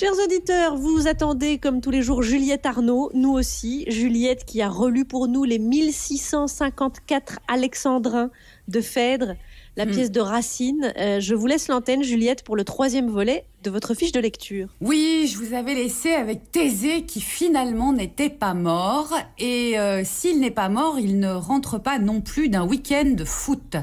Chers auditeurs, vous attendez comme tous les jours Juliette Arnaud, nous aussi. Juliette qui a relu pour nous les 1654 Alexandrins de Phèdre, la hmm. pièce de Racine. Euh, je vous laisse l'antenne, Juliette, pour le troisième volet de votre fiche de lecture. Oui, je vous avais laissé avec Thésée qui finalement n'était pas mort. Et euh, s'il n'est pas mort, il ne rentre pas non plus d'un week-end de foot.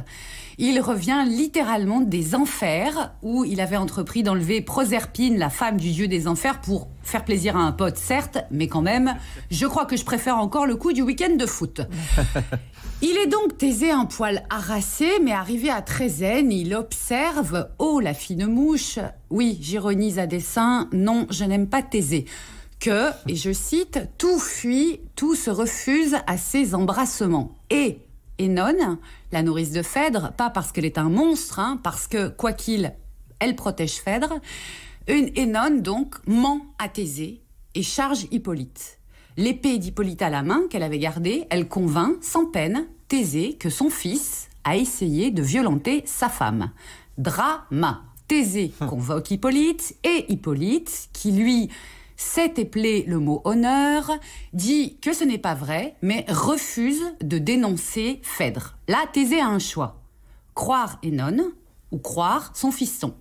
Il revient littéralement des enfers, où il avait entrepris d'enlever Proserpine, la femme du dieu des enfers, pour faire plaisir à un pote, certes, mais quand même, je crois que je préfère encore le coup du week-end de foot. Il est donc taisé un poil harassé, mais arrivé à Trézène, il observe Oh, la fine mouche Oui, j'ironise à dessein, non, je n'aime pas taiser, Que, et je cite, tout fuit, tout se refuse à ses embrassements. Et, Enon, la nourrice de Phèdre, pas parce qu'elle est un monstre, hein, parce que, quoi qu'il, elle protège Phèdre. Une Enon, donc, ment à Thésée et charge Hippolyte. L'épée d'Hippolyte à la main qu'elle avait gardée, elle convainc, sans peine, Thésée que son fils a essayé de violenter sa femme. Drama. Thésée convoque Hippolyte et Hippolyte, qui lui sait plaît le mot honneur, dit que ce n'est pas vrai, mais refuse de dénoncer Phèdre. Là, Thésée a un choix. Croire Enon ou croire son son.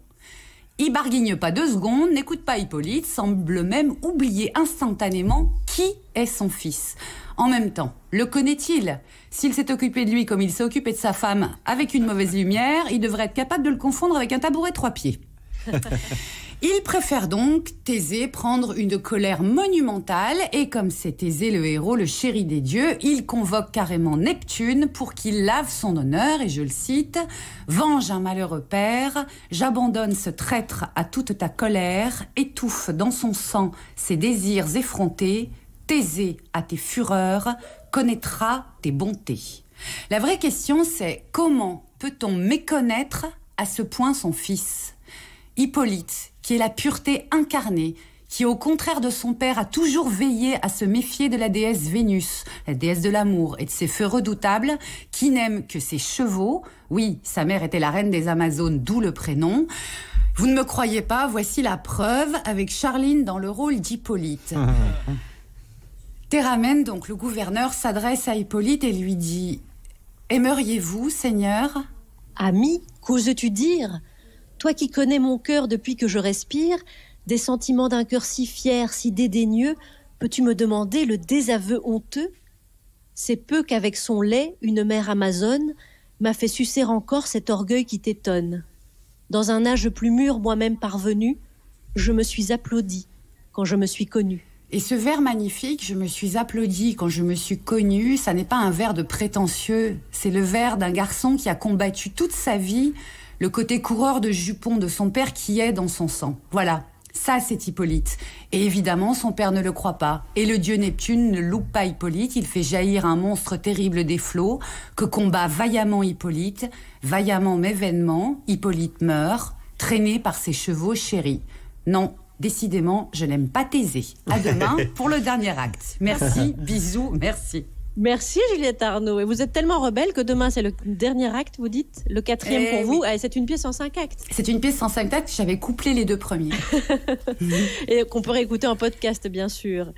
Il barguigne pas deux secondes, n'écoute pas Hippolyte, semble même oublier instantanément qui est son fils. En même temps, le connaît-il S'il s'est occupé de lui comme il s'est occupé de sa femme avec une mauvaise lumière, il devrait être capable de le confondre avec un tabouret trois pieds. Il préfère donc, Thésée, prendre une colère monumentale et comme c'est Thésée le héros, le chéri des dieux, il convoque carrément Neptune pour qu'il lave son honneur et je le cite, Venge un malheureux père, j'abandonne ce traître à toute ta colère, étouffe dans son sang ses désirs effrontés, Thésée à tes fureurs, connaîtra tes bontés. La vraie question c'est comment peut-on méconnaître à ce point son fils Hippolyte, qui est la pureté incarnée, qui au contraire de son père a toujours veillé à se méfier de la déesse Vénus, la déesse de l'amour et de ses feux redoutables, qui n'aime que ses chevaux. Oui, sa mère était la reine des Amazones, d'où le prénom. Vous ne me croyez pas, voici la preuve avec Charline dans le rôle d'Hippolyte. Théramène, donc le gouverneur, s'adresse à Hippolyte et lui dit Aimeriez-vous, Seigneur Ami, qu'oses-tu dire toi qui connais mon cœur depuis que je respire, des sentiments d'un cœur si fier, si dédaigneux, peux-tu me demander le désaveu honteux C'est peu qu'avec son lait, une mère amazone m'a fait sucer encore cet orgueil qui t'étonne. Dans un âge plus mûr, moi-même parvenu, je me suis applaudi quand je me suis connue. Et ce vers magnifique, je me suis applaudi quand je me suis connue, ça n'est pas un vers de prétentieux, c'est le vers d'un garçon qui a combattu toute sa vie le côté coureur de jupons de son père qui est dans son sang. Voilà, ça c'est Hippolyte. Et évidemment, son père ne le croit pas. Et le dieu Neptune ne loupe pas Hippolyte, il fait jaillir un monstre terrible des flots, que combat vaillamment Hippolyte, vaillamment mais vainement, Hippolyte meurt, traîné par ses chevaux chéris. Non, décidément, je n'aime pas taiser. À demain pour le dernier acte. Merci, bisous, merci. Merci Juliette Arnaud. Et vous êtes tellement rebelle que demain, c'est le dernier acte, vous dites Le quatrième eh pour vous. et eh, c'est une pièce en cinq actes. C'est une pièce en cinq actes. J'avais couplé les deux premiers. et qu'on pourrait écouter en podcast, bien sûr.